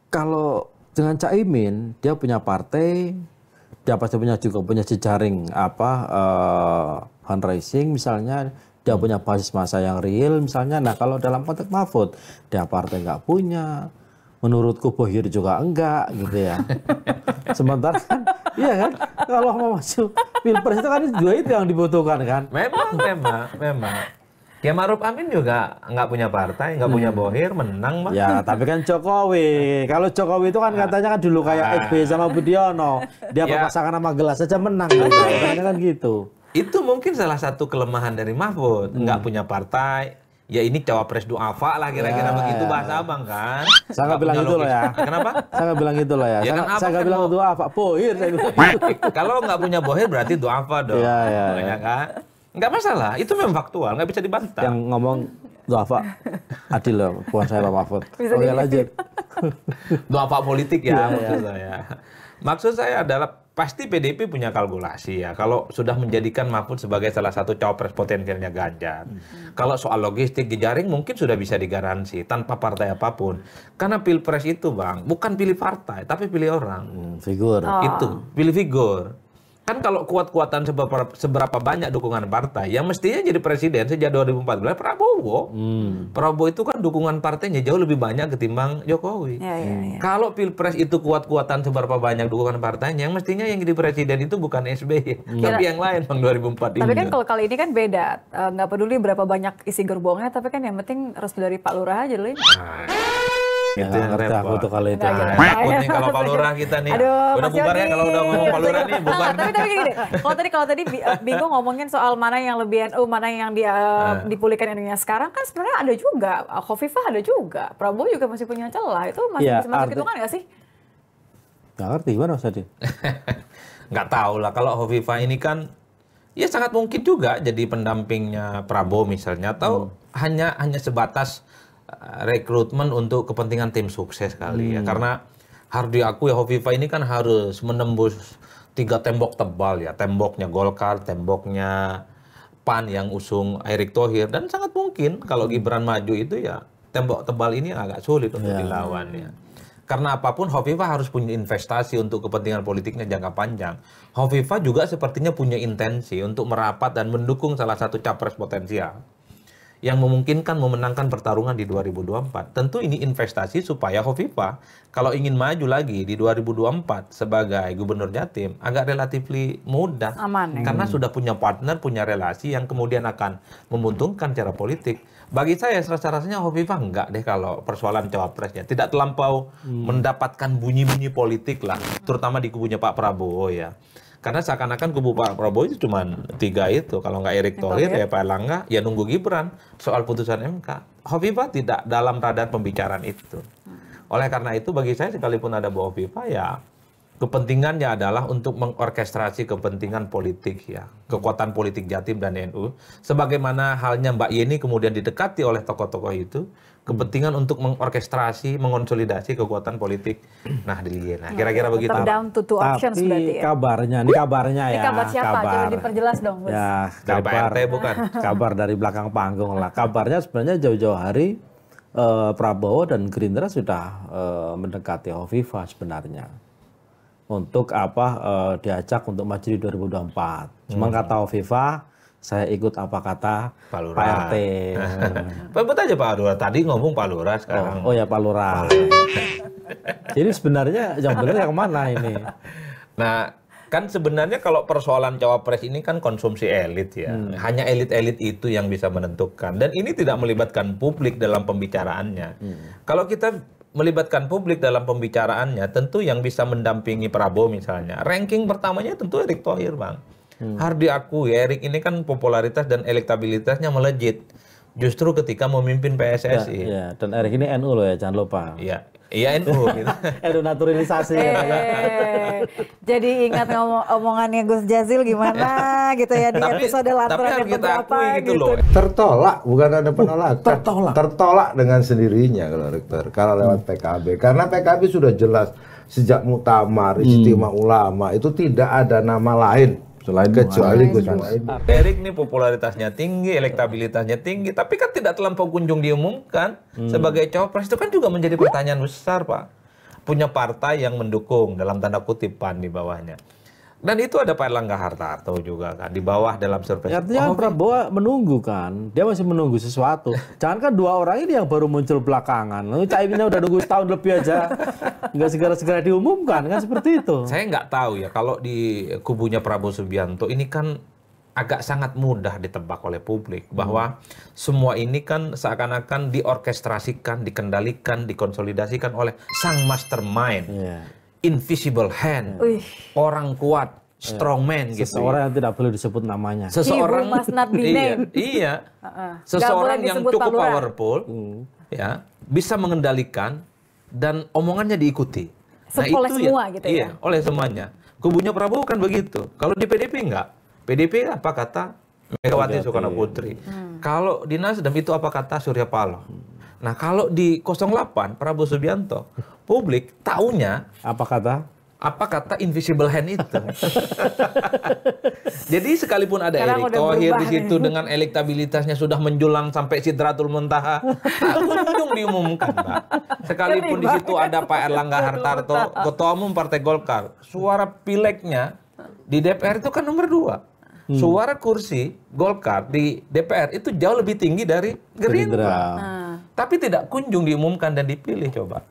kalau dengan Cak Imin, dia punya partai, dia pasti punya juga punya jejaring apa uh, fundraising misalnya, dia hmm. punya basis masa yang real misalnya. Nah, kalau dalam konteks Mahfud, dia partai nggak punya, menurutku bohir juga enggak gitu ya. Sementara kan, iya kan, kalau mau masuk pilpres itu kan juga itu yang dibutuhkan kan. Memang, memang, memang. Ya Maruf Amin juga nggak punya partai, nggak hmm. punya bohir, menang mah. Ya, tapi kan Jokowi. Kalau Jokowi itu kan ah. katanya kan dulu kayak ah. Ebe sama Budiono, dia ya. pasangan sama gelas aja menang. Kan, kan gitu. Itu mungkin salah satu kelemahan dari Mahfud, nggak hmm. punya partai, ya ini cawapres duafa lah kira-kira ya, begitu ya. bahasa ya. abang kan. Saya nggak bilang itu loh ya. Kenapa? Saya nggak bilang itu loh ya. ya saya, nggak kan bilang duafa, bohir saya Kalau nggak punya bohir berarti duafa dong. Iya, iya. Ya, kan? Nggak masalah, itu memang faktual, nggak bisa dibantah. Yang ngomong duafa, adil loh, puan saya Pak Mahfud. oke oh ya lanjut. duafa politik ya, ya maksud saya. Maksud saya adalah pasti PDIP punya kalkulasi ya kalau sudah menjadikan Mahfud sebagai salah satu cawapres potensialnya Ganjar. Hmm. Kalau soal logistik jejaring mungkin sudah bisa digaransi tanpa partai apapun. Karena pilpres itu bang bukan pilih partai tapi pilih orang. Hmm, figur. Oh. Itu pilih figur. Kan kalau kuat-kuatan seberapa, seberapa banyak dukungan partai, yang mestinya jadi presiden sejak 2014 Prabowo. Hmm. Prabowo itu kan dukungan partainya jauh lebih banyak ketimbang Jokowi. Ya, ya, ya. Hmm. Kalau pilpres itu kuat-kuatan seberapa banyak dukungan partainya, yang mestinya yang jadi presiden itu bukan SBY, hmm. tapi yang lain bang 2004 tapi kan ini. kan kalau kali ini kan beda, eh, nggak peduli berapa banyak isi gerbongnya, tapi kan yang penting harus dari Pak Lurah aja dulu. Nah. Itu yang repot. aku tuh kalau itu. Nah, nih kalau Palura kita nih. Aduh, udah bubar ya kalau udah ngomong Palura nih bubar. Tapi tapi gini, kalau tadi kalau tadi eh, bingung ngomongin soal mana yang lebih NU, mana yang dia eh, ah. dipulihkan Indonesia sekarang kan sebenarnya ada juga. Khofifah ada juga. Prabowo juga masih punya celah. Itu masih ya, masuk hitungan nggak sih? Gak ngerti gimana Mas Gak tau lah. Kalau Khofifah ini kan ya sangat mungkin juga jadi pendampingnya Prabowo misalnya atau hmm. hanya hanya sebatas rekrutmen untuk kepentingan tim sukses kali ya. hmm. ya karena harus diakui Hovifa ini kan harus menembus tiga tembok tebal ya temboknya Golkar temboknya PAN yang usung Erick Thohir dan sangat mungkin kalau hmm. Gibran maju itu ya tembok tebal ini agak sulit untuk ya. dilawan ya karena apapun Hovifa harus punya investasi untuk kepentingan politiknya jangka panjang. Hovifa juga sepertinya punya intensi untuk merapat dan mendukung salah satu capres potensial yang memungkinkan memenangkan pertarungan di 2024. Tentu ini investasi supaya Hovifa kalau ingin maju lagi di 2024 sebagai gubernur Jatim agak relatif mudah Aman, ya? karena hmm. sudah punya partner, punya relasi yang kemudian akan menguntungkan cara politik. Bagi saya rasa-rasanya Hovifa enggak deh kalau persoalan cawapresnya tidak terlampau hmm. mendapatkan bunyi-bunyi politik lah, terutama di kubunya Pak Prabowo ya. Karena seakan-akan kubu Pak Prabowo itu cuma tiga itu. Kalau nggak Erick Thohir, ya. ya Pak Erlangga, ya nunggu Gibran. Soal putusan MK, Hovifah tidak dalam radar pembicaraan itu. Oleh karena itu, bagi saya sekalipun ada Bu Hovifah, ya kepentingannya adalah untuk mengorkestrasi kepentingan politik ya kekuatan politik Jatim dan NU sebagaimana halnya Mbak Yeni kemudian didekati oleh tokoh-tokoh itu kepentingan untuk mengorkestrasi, mengonsolidasi kekuatan politik Nahdliyin. Nah, kira-kira begitu. Tapi ya. kabarnya, ini kabarnya ya. Ini kabar siapa? Kabar. Jangan diperjelas dong. Bos. Ya, kabar. Dari bukan. Kabar dari belakang panggung lah. Kabarnya sebenarnya jauh-jauh hari eh, Prabowo dan Gerindra sudah eh, mendekati Hovifa sebenarnya. Untuk apa eh, diajak untuk maju di 2024. Cuman hmm. kata Hovifa, saya ikut apa kata Pak, Lurah. Pak RT. aja Pak Lurah. Tadi ngomong Pak Lurah sekarang. Oh, oh ya Pak Lurah. Jadi sebenarnya yang benar yang mana ini? Nah, kan sebenarnya kalau persoalan cawapres ini kan konsumsi elit ya. Hmm. Hanya elit-elit itu yang bisa menentukan. Dan ini tidak melibatkan publik dalam pembicaraannya. Hmm. Kalau kita melibatkan publik dalam pembicaraannya, tentu yang bisa mendampingi Prabowo misalnya. Ranking pertamanya tentu Erick Thohir, Bang. Hmm. Harus diakui Erik ini kan popularitas dan elektabilitasnya melejit. Justru ketika memimpin PSSI. Ya, ya. dan Erik ini NU loh ya, jangan lupa. Iya. Iya NU gitu. NU naturalisasi. Eh, ya. jadi ingat ngomong omongannya Gus Jazil gimana gitu ya di tapi, episode latar yang gitu, gitu. Tertolak bukan ada uh, penolakan. Uh, tertolak. Tertolak dengan sendirinya kalau rektor kalau lewat hmm. PKB karena PKB sudah jelas sejak muktamar, hmm. istimewa hmm. ulama itu tidak ada nama lain selain kecuali Gus Muhaimin. Erik nih popularitasnya tinggi, elektabilitasnya tinggi, tapi kan tidak terlampau kunjung diumumkan hmm. sebagai cawapres itu kan juga menjadi pertanyaan besar, Pak. Punya partai yang mendukung dalam tanda kutipan di bawahnya. Dan itu ada Pak Erlangga Hartarto juga kan di bawah dalam survei. Artinya oh, kan Prabowo menunggu kan, dia masih menunggu sesuatu. Jangan kan dua orang ini yang baru muncul belakangan. Lalu caiminnya udah nunggu setahun lebih aja, nggak segera-segera diumumkan kan seperti itu. Saya nggak tahu ya kalau di kubunya Prabowo Subianto ini kan agak sangat mudah ditebak oleh publik bahwa hmm. semua ini kan seakan-akan diorkestrasikan, dikendalikan, dikonsolidasikan oleh sang mastermind. Yeah invisible hand, Uih. orang kuat, iya. strong man gitu. Seseorang yang tidak perlu disebut namanya. Seseorang must iya. iya. Uh-uh. Seseorang yang cukup powerful, hmm. ya, bisa mengendalikan dan omongannya diikuti. Nah, oleh semua gitu ya, gitu iya, oleh semuanya. Kubunya Prabowo kan begitu. Kalau di PDP enggak. PDP apa kata Megawati Soekarno Putri. Hmm. Kalau di Nasdem itu apa kata Surya Paloh. Hmm. Nah, kalau di 08 Prabowo Subianto, publik taunya apa kata apa kata invisible hand itu. Jadi sekalipun ada Erick Thohir di situ ya. dengan elektabilitasnya sudah menjulang sampai Sidratul Muntaha, kunjung diumumkan, Mbak. Sekalipun di situ ada Pak Erlangga Hartarto, Ketua Umum Partai Golkar, suara pileknya di DPR itu kan nomor dua. Hmm. Suara kursi Golkar di DPR itu jauh lebih tinggi dari Gerindra. Gerindra. Ah tapi tidak kunjung diumumkan dan dipilih coba.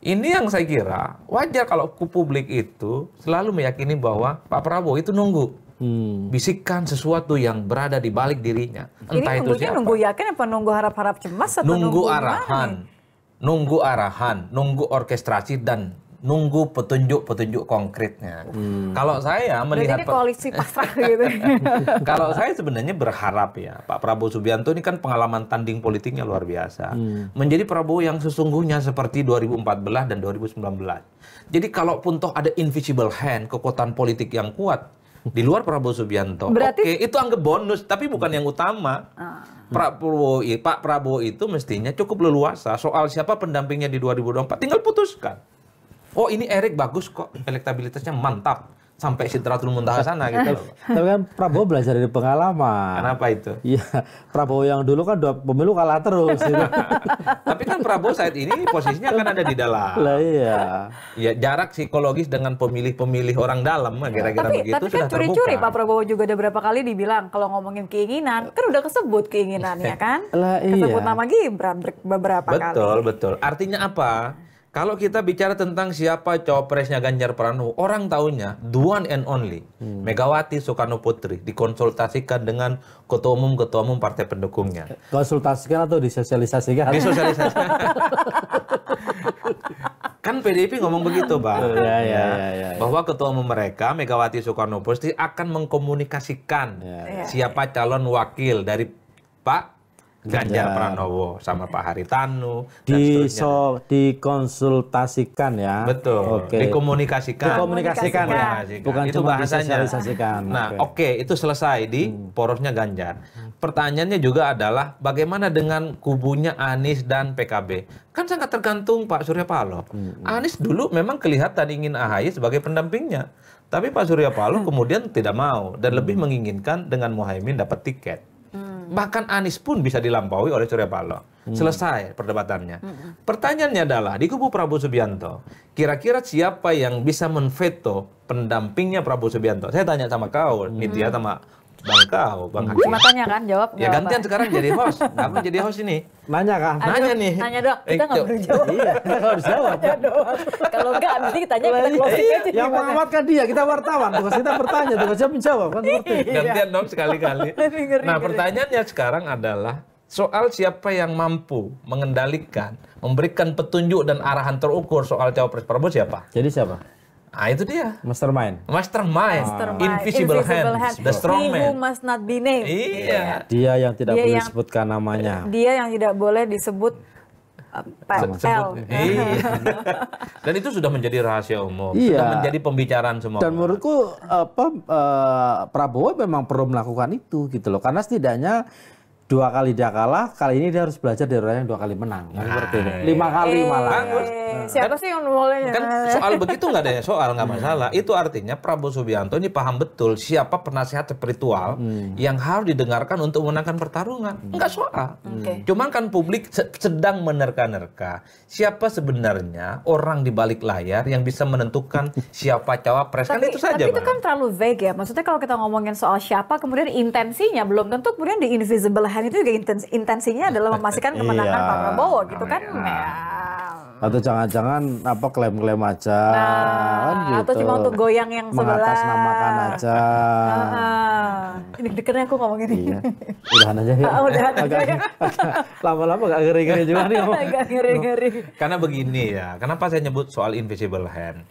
Ini yang saya kira wajar kalau publik itu selalu meyakini bahwa Pak Prabowo itu nunggu. Hmm. Bisikan sesuatu yang berada di balik dirinya. Entah Ini itu siapa. nunggu yakin apa nunggu harap-harap cemas atau nunggu, nunggu arahan. Nunggu arahan, nunggu orkestrasi dan nunggu petunjuk-petunjuk konkretnya. Hmm. Kalau saya melihat Jadi ini koalisi pasrah gitu. kalau saya sebenarnya berharap ya Pak Prabowo Subianto ini kan pengalaman tanding politiknya luar biasa. Hmm. Menjadi Prabowo yang sesungguhnya seperti 2014 dan 2019. Jadi kalau pun toh ada invisible hand kekuatan politik yang kuat di luar Prabowo Subianto. Berarti... Oke, itu anggap bonus, tapi bukan yang utama. Ah. Prabowo, Pak Prabowo itu mestinya cukup leluasa soal siapa pendampingnya di 2024. Tinggal putuskan oh ini Erik bagus kok elektabilitasnya mantap sampai sidratul muntaha sana gitu Tapi kan Prabowo belajar dari pengalaman. Kenapa itu? Iya, Prabowo yang dulu kan dua pemilu kalah terus gitu. Tapi kan Prabowo saat ini posisinya kan ada di dalam. Lah iya. Ya jarak psikologis dengan pemilih-pemilih orang dalam iya. kira-kira begitu tapi kan sudah kan curi-curi Pak Prabowo juga ada berapa kali dibilang kalau ngomongin keinginan, kan udah kesebut keinginannya kan? Lah iya. Kesebut nama Gibran beberapa betul, kali. Betul, betul. Artinya apa? Kalau kita bicara tentang siapa cawapresnya Ganjar Pranowo, orang tahunya the one and only hmm. Megawati Soekarno Putri dikonsultasikan dengan ketua umum ketua umum partai pendukungnya. Konsultasikan atau disosialisasikan? Disosialisasikan. kan PDIP ngomong begitu, Pak. Oh, ya, ya, ya, ya, Bahwa ketua umum mereka Megawati Soekarno Putri akan mengkomunikasikan ya, ya. siapa calon wakil dari Pak Ganjar iya. Pranowo sama Pak Haritanu di so, dikonsultasikan ya betul okay. dikomunikasikan dikomunikasikan, dikomunikasikan ya bukan itu cuma bahasanya nah oke okay. okay, itu selesai di hmm. porosnya Ganjar pertanyaannya juga adalah bagaimana dengan kubunya Anies dan PKB kan sangat tergantung Pak Surya Paloh hmm. Anies dulu memang kelihatan ingin AHY sebagai pendampingnya tapi Pak Surya Paloh kemudian tidak mau dan lebih menginginkan dengan Muhaimin dapat tiket bahkan Anies pun bisa dilampaui oleh Surya Paloh. Hmm. Selesai perdebatannya. Hmm. Pertanyaannya adalah di kubu Prabowo Subianto, kira-kira siapa yang bisa menveto pendampingnya Prabowo Subianto? Saya tanya sama kau, hmm. Nitya sama Bang kau, Bang hmm. Hakim. Matanya kan jawab. Ya gantian apa? sekarang jadi host. Kamu jadi host ini. Nanya kan? Nanya nih. Nanya dong, Kita eh, nggak boleh jawab. Iya, kita harus jawab. Nanya doang. Kalau nggak, nanti tanya kita iya, closing aja. Yang mengamatkan dia, kita wartawan. Tugas kita bertanya, kita menjawab kan seperti iya. Gantian dong sekali-kali. Nah pertanyaannya sekarang adalah soal siapa yang mampu mengendalikan, memberikan petunjuk dan arahan terukur soal cawapres Prabowo siapa? Jadi siapa? Ah itu dia. Mastermind. Mastermind. Mastermind. Invisible, Invisible hand. hand. The strong He man. Who must not be named. Iya. iya. Dia yang tidak dia boleh yang, disebutkan namanya. Dia yang tidak boleh disebut eh, Pel. Iya. Dan itu sudah menjadi rahasia umum, iya. sudah menjadi pembicaraan semua. Dan menurutku apa uh, Prabowo memang perlu melakukan itu gitu loh. Karena setidaknya dua kali dia kalah, kali ini dia harus belajar dari orang yang dua kali menang. Nah, seperti ah. Lima kali eh, malah. Bagus. Nah. Siapa sih yang boleh? Kan soal begitu nggak ada soal nggak hmm. masalah. Itu artinya Prabowo Subianto ini paham betul siapa penasihat spiritual hmm. yang harus didengarkan untuk menangkan pertarungan. Hmm. Nggak soal. Hmm. Hmm. Okay. Cuman kan publik sedang menerka-nerka siapa sebenarnya orang di balik layar yang bisa menentukan siapa cawapres. Kan tapi, kan itu saja. Tapi itu kan terlalu vague ya. Maksudnya kalau kita ngomongin soal siapa, kemudian intensinya belum tentu kemudian di invisible hand itu juga intensinya adalah memastikan kemenangan iya. Pak Prabowo gitu iya. kan. Iya. Ya atau jangan-jangan apa klaim-klaim aja nah, kan gitu. atau cuma untuk goyang yang sebelah mengatasnamakan aja nah, ini dekernya aku ngomong ini iya. udahan aja ya oh, udahan aja ya. lama-lama gak ngeri-ngeri juga nih gak ngeri-ngeri karena begini ya kenapa saya nyebut soal invisible hand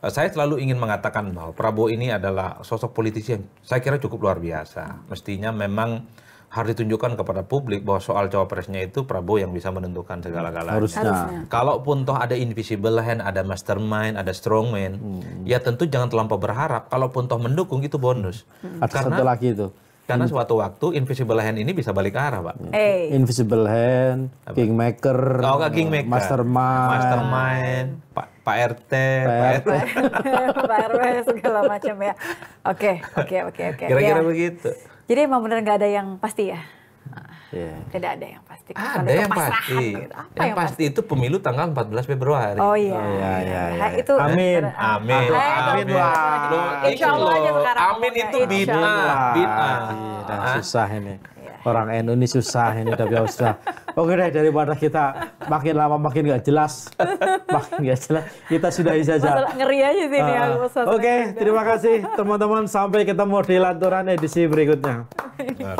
eh, saya selalu ingin mengatakan bahwa Prabowo ini adalah sosok politisi yang saya kira cukup luar biasa mestinya memang harus ditunjukkan kepada publik bahwa soal cawapresnya itu Prabowo yang bisa menentukan segala-galanya. Harusnya. Kalaupun toh ada invisible hand, ada mastermind, ada strongman, hmm. ya tentu jangan terlampau berharap. Kalaupun toh mendukung itu bonus. Hmm. Atas Karena, satu lagi itu. Karena hmm. suatu waktu invisible hand ini bisa balik arah, Pak. Hmm. Eh. Hey. Invisible hand, Apa? kingmaker, oh, okay, kingmaker, mastermind, mastermind, Pak Pak RT, Pak RT, Pak RW segala macam ya. Oke, okay, oke, okay, oke, okay, oke. Kira-kira ya. begitu. Jadi emang bener nggak ada yang pasti ya? Yeah. Tidak ada yang pasti. Ada yang pasti. Gitu. yang, yang pasti, pasti itu pemilu tanggal 14 Februari. Oh iya. Oh, iya, iya, iya. Nah, itu amin. Amin. Amin. amin. amin. Wah. amin. Insya Allah aja sekarang. Amin itu bid'ah. Bid'ah. Nah, susah ini orang NU ini susah ini tapi ya harus Oke deh daripada kita makin lama makin gak jelas, makin gak jelas, kita sudahi saja. Masalah ngeri aja sih uh, ini ah, Oke, okay, terima kasih teman-teman sampai ketemu di lanturan edisi berikutnya. Luar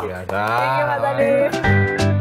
biasa.